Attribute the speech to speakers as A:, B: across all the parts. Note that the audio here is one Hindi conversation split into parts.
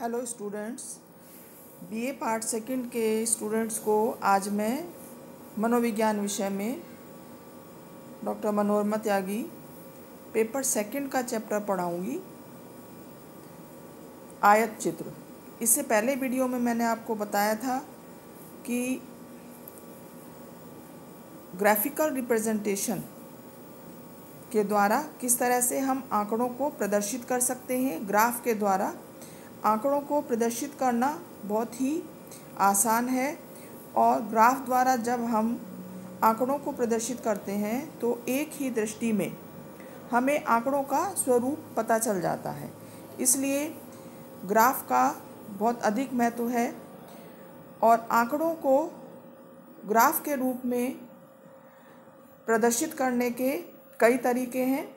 A: hello students BA part second के स्टूडेंट्स को आज मैं मनोविज्ञान विषय में doctor Manorama Tyagi paper second का चैप्टर पढ़ाऊंगी आयत चित्र इससे पहले वीडियो में मैंने आपको बताया था कि ग्राफिकल रिप्रेजेंटेशन के द्वारा किस तरह से हम आंकड़ों को प्रदर्शित कर सकते हैं ग्राफ के द्वारा आंकड़ों को प्रदर्शित करना बहुत ही आसान है और ग्राफ द्वारा जब हम आंकड़ों को प्रदर्शित करते हैं तो एक ही दृष्टि में हमें आंकड़ों का स्वरूप पता चल जाता है इसलिए ग्राफ का बहुत अधिक महत्व है और आंकड़ों को ग्राफ के रूप में प्रदर्शित करने के कई तरीके हैं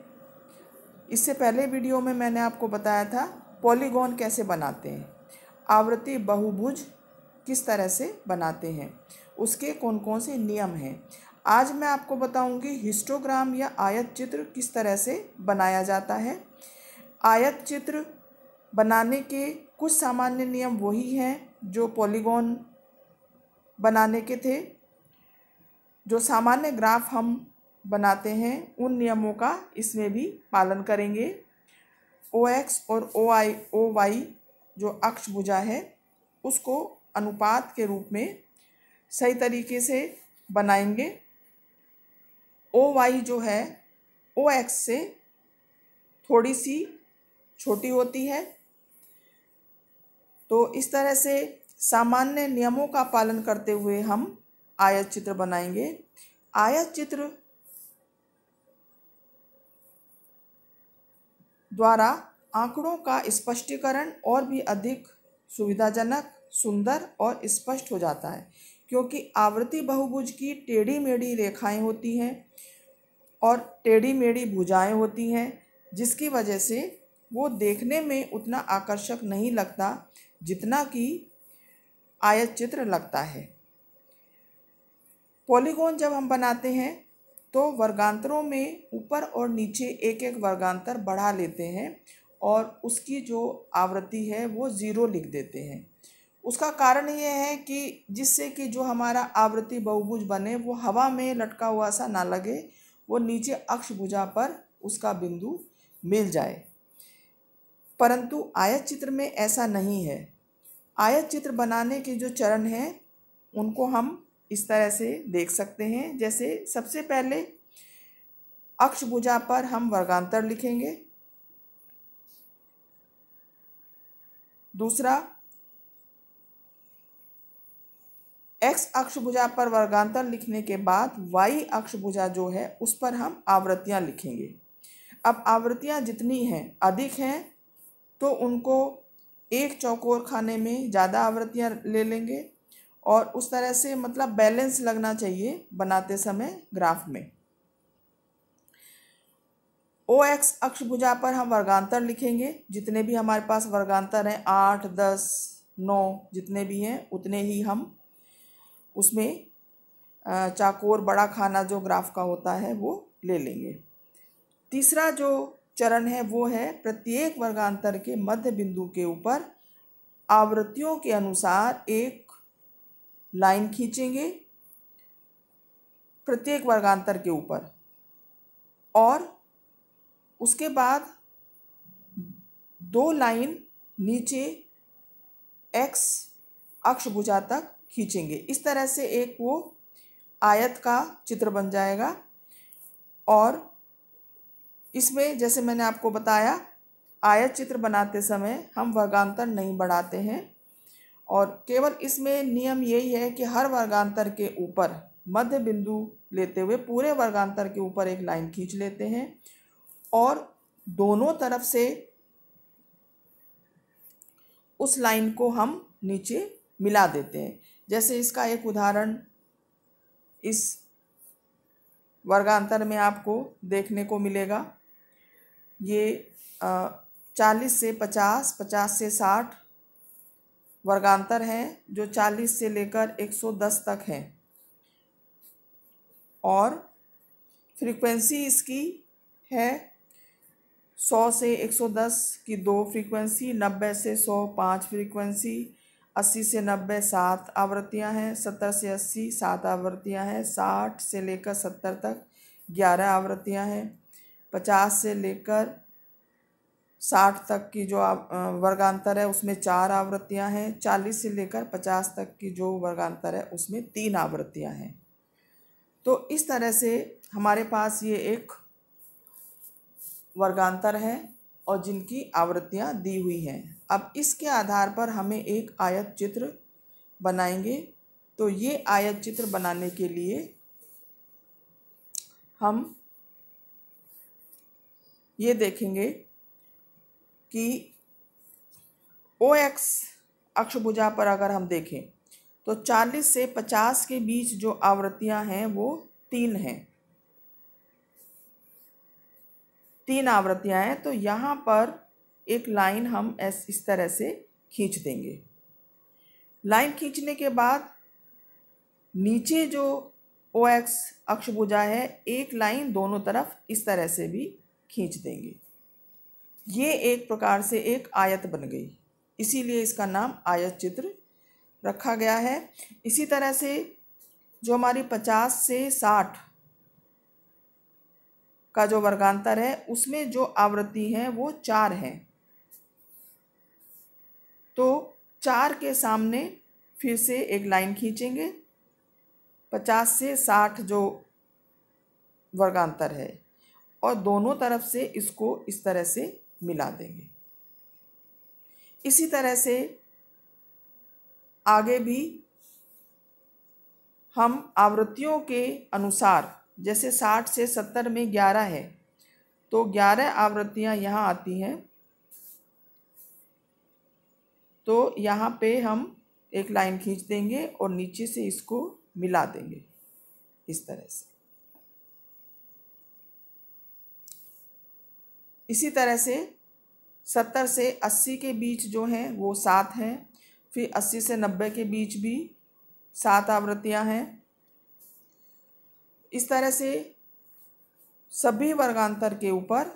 A: इससे पहले वीडियो में मैंने आपको बताया था पॉलीगॉन कैसे बनाते हैं आवृत्ति बहुभुज किस तरह से बनाते हैं उसके कौन कौन से नियम हैं आज मैं आपको बताऊंगी हिस्टोग्राम या आयत चित्र किस तरह से बनाया जाता है आयत चित्र बनाने के कुछ सामान्य नियम वही हैं जो पॉलीगॉन बनाने के थे जो सामान्य ग्राफ हम बनाते हैं उन नियमों का इसमें भी पालन करेंगे ओ एक्स और ओ आई ओ वाई जो अक्ष भुजा है उसको अनुपात के रूप में सही तरीके से बनाएंगे ओ वाई जो है ओ एक्स से थोड़ी सी छोटी होती है तो इस तरह से सामान्य नियमों का पालन करते हुए हम आयत चित्र बनाएंगे आयत चित्र द्वारा आंकड़ों का स्पष्टीकरण और भी अधिक सुविधाजनक सुंदर और स्पष्ट हो जाता है क्योंकि आवृत्ति बहुभुज की टेढ़ी मेढ़ी रेखाएं होती हैं और टेढ़ी मेढ़ी भुजाएं होती हैं जिसकी वजह से वो देखने में उतना आकर्षक नहीं लगता जितना कि आयत चित्र लगता है पॉलीगोन जब हम बनाते हैं तो वर्गांतरों में ऊपर और नीचे एक एक वर्गांतर बढ़ा लेते हैं और उसकी जो आवृत्ति है वो ज़ीरो लिख देते हैं उसका कारण ये है कि जिससे कि जो हमारा आवृत्ति बहुभुज बने वो हवा में लटका हुआ सा ना लगे वो नीचे अक्ष भुजा पर उसका बिंदु मिल जाए परंतु आयत चित्र में ऐसा नहीं है आयत चित्र बनाने के जो चरण हैं उनको हम इस तरह से देख सकते हैं जैसे सबसे पहले अक्षभुजा पर हम वर्गांतर लिखेंगे दूसरा एक्स अक्षभुजा पर वर्गांतर लिखने के बाद वाई अक्षभुजा जो है उस पर हम आवृत्तियाँ लिखेंगे अब आवृत्तियाँ जितनी हैं अधिक हैं तो उनको एक चौकोर खाने में ज़्यादा आवृत्तियाँ ले लेंगे और उस तरह से मतलब बैलेंस लगना चाहिए बनाते समय ग्राफ में ओ एक्स अक्ष भुजा पर हम वर्गांतर लिखेंगे जितने भी हमारे पास वर्गांतर हैं आठ दस नौ जितने भी हैं उतने ही हम उसमें चाकोर बड़ा खाना जो ग्राफ का होता है वो ले लेंगे तीसरा जो चरण है वो है प्रत्येक वर्गांतर के मध्य बिंदु के ऊपर आवृत्तियों के अनुसार एक लाइन खींचेंगे प्रत्येक वर्गांतर के ऊपर और उसके बाद दो लाइन नीचे एक्स अक्षभुजा तक खींचेंगे इस तरह से एक वो आयत का चित्र बन जाएगा और इसमें जैसे मैंने आपको बताया आयत चित्र बनाते समय हम वर्गांतर नहीं बढ़ाते हैं और केवल इसमें नियम यही है कि हर वर्गांतर के ऊपर मध्य बिंदु लेते हुए पूरे वर्गांतर के ऊपर एक लाइन खींच लेते हैं और दोनों तरफ से उस लाइन को हम नीचे मिला देते हैं जैसे इसका एक उदाहरण इस वर्गांतर में आपको देखने को मिलेगा ये चालीस से पचास पचास से साठ वर्गांतर हैं जो 40 से लेकर 110 तक हैं और फ्रीक्वेंसी इसकी है 100 से 110 की दो फ्रीक्वेंसी 90 से 100 पांच फ्रीक्वेंसी 80 से 90 सात आवृत्तियां हैं 70 से 80 सात आवृत्तियां हैं 60 से लेकर 70 तक ग्यारह आवृत्तियां हैं 50 से लेकर साठ तक की जो वर्गांतर है उसमें चार आवृत्तियां हैं चालीस से लेकर पचास तक की जो वर्गांतर है उसमें तीन आवृत्तियां हैं तो इस तरह से हमारे पास ये एक वर्गांतर है और जिनकी आवृत्तियां दी हुई हैं अब इसके आधार पर हमें एक आयत चित्र बनाएंगे तो ये आयत चित्र बनाने के लिए हम ये देखेंगे कि ओ एक्स अक्षभुजा पर अगर हम देखें तो 40 से 50 के बीच जो आवृत्तियां हैं वो तीन हैं तीन आवृत्तियां हैं तो यहाँ पर एक लाइन हम ऐस इस तरह से खींच देंगे लाइन खींचने के बाद नीचे जो ओ एक्स अक्षभुजा है एक लाइन दोनों तरफ इस तरह से भी खींच देंगे ये एक प्रकार से एक आयत बन गई इसीलिए इसका नाम आयत चित्र रखा गया है इसी तरह से जो हमारी पचास से साठ का जो वर्गांतर है उसमें जो आवृत्ति है वो चार है तो चार के सामने फिर से एक लाइन खींचेंगे पचास से साठ जो वर्गांतर है और दोनों तरफ से इसको इस तरह से मिला देंगे इसी तरह से आगे भी हम आवृत्तियों के अनुसार जैसे साठ से सत्तर में ग्यारह है तो ग्यारह आवृत्तियाँ यहाँ आती हैं तो यहाँ पे हम एक लाइन खींच देंगे और नीचे से इसको मिला देंगे इस तरह से इसी तरह से सत्तर से अस्सी के बीच जो हैं वो सात हैं फिर अस्सी से नब्बे के बीच भी सात आवृत्तियां हैं इस तरह से सभी वर्गांतर के ऊपर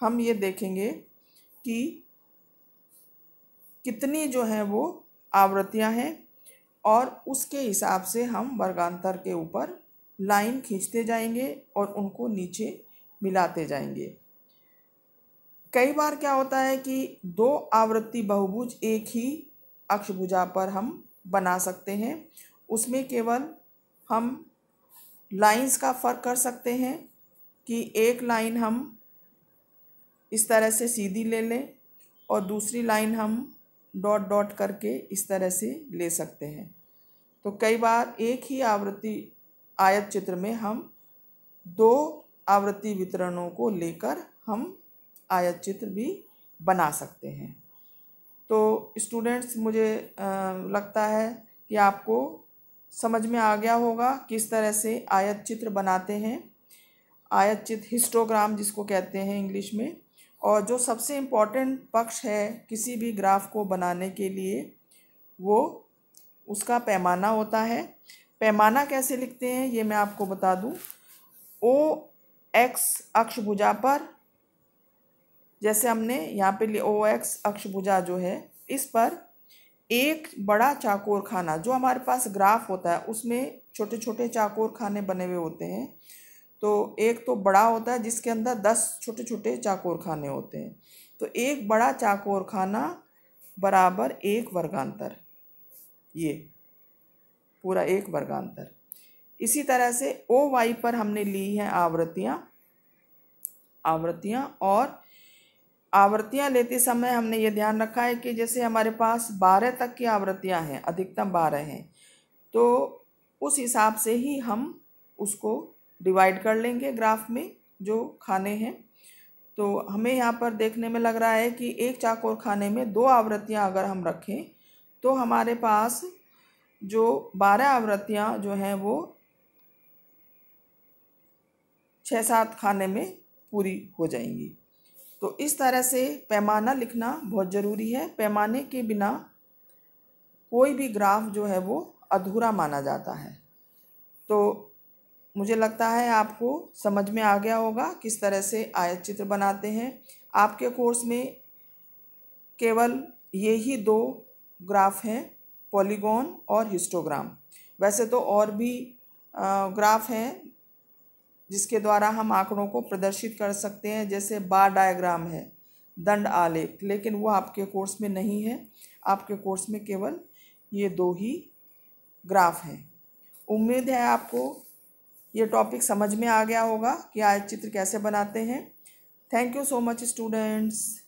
A: हम ये देखेंगे कि कितनी जो हैं वो आवृत्तियां हैं और उसके हिसाब से हम वर्गांतर के ऊपर लाइन खींचते जाएंगे और उनको नीचे मिलाते जाएंगे कई बार क्या होता है कि दो आवृत्ति बहुभुज एक ही अक्षभुजा पर हम बना सकते हैं उसमें केवल हम लाइंस का फ़र्क कर सकते हैं कि एक लाइन हम इस तरह से सीधी ले लें और दूसरी लाइन हम डॉट डॉट करके इस तरह से ले सकते हैं तो कई बार एक ही आवृत्ति आयत चित्र में हम दो आवृत्ति वितरणों को लेकर हम आयत चित्र भी बना सकते हैं तो स्टूडेंट्स मुझे लगता है कि आपको समझ में आ गया होगा किस तरह से आयत चित्र बनाते हैं आयत चित्र हिस्टोग्राम जिसको कहते हैं इंग्लिश में और जो सबसे इम्पॉर्टेंट पक्ष है किसी भी ग्राफ को बनाने के लिए वो उसका पैमाना होता है पैमाना कैसे लिखते हैं ये मैं आपको बता दूं ओ एक्स अक्ष भुजा पर जैसे हमने यहाँ पे ओ एक्स अक्षभुजा जो है इस पर एक बड़ा चाकोर खाना जो हमारे पास ग्राफ होता है उसमें छोटे छोटे चाकोर खाने बने हुए होते हैं तो एक तो बड़ा होता है जिसके अंदर दस छोटे छोटे चाकोर खाने होते हैं तो एक बड़ा चाकोर खाना बराबर एक वर्गांतर ये पूरा एक वर्गांतर इसी तरह से ओ वाई पर हमने ली हैं आवृत्तियाँ आवृत्तियाँ और आवृत्तियाँ लेते समय हमने ये ध्यान रखा है कि जैसे हमारे पास बारह तक की आवृत्तियाँ हैं अधिकतम बारह हैं तो उस हिसाब से ही हम उसको डिवाइड कर लेंगे ग्राफ में जो खाने हैं तो हमें यहाँ पर देखने में लग रहा है कि एक चाकोर खाने में दो आवृत्तियाँ अगर हम रखें तो हमारे पास जो बारह आवृत्तियाँ जो हैं वो छः सात खाने में पूरी हो जाएंगी तो इस तरह से पैमाना लिखना बहुत ज़रूरी है पैमाने के बिना कोई भी ग्राफ जो है वो अधूरा माना जाता है तो मुझे लगता है आपको समझ में आ गया होगा किस तरह से आयत चित्र बनाते हैं आपके कोर्स में केवल ये ही दो ग्राफ हैं पॉलीगॉन और हिस्टोग्राम वैसे तो और भी ग्राफ हैं जिसके द्वारा हम आंकड़ों को प्रदर्शित कर सकते हैं जैसे बार डायग्राम है दंड आलेख लेकिन वह आपके कोर्स में नहीं है आपके कोर्स में केवल ये दो ही ग्राफ हैं उम्मीद है आपको ये टॉपिक समझ में आ गया होगा कि आज चित्र कैसे बनाते हैं thank you so much students